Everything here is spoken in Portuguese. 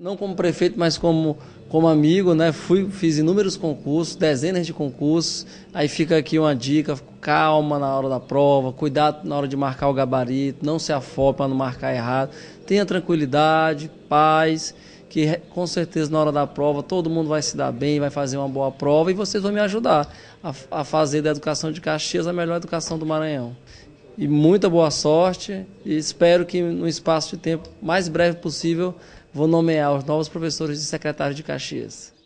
não como prefeito, mas como, como amigo, né? Fui, fiz inúmeros concursos, dezenas de concursos. Aí fica aqui uma dica: calma na hora da prova, cuidado na hora de marcar o gabarito, não se afobe para não marcar errado. Tenha tranquilidade, paz, que com certeza na hora da prova todo mundo vai se dar bem, vai fazer uma boa prova e vocês vão me ajudar a, a fazer da educação de Caxias a melhor educação do Maranhão e muita boa sorte. E espero que, no espaço de tempo mais breve possível, vou nomear os novos professores de secretário de Caxias.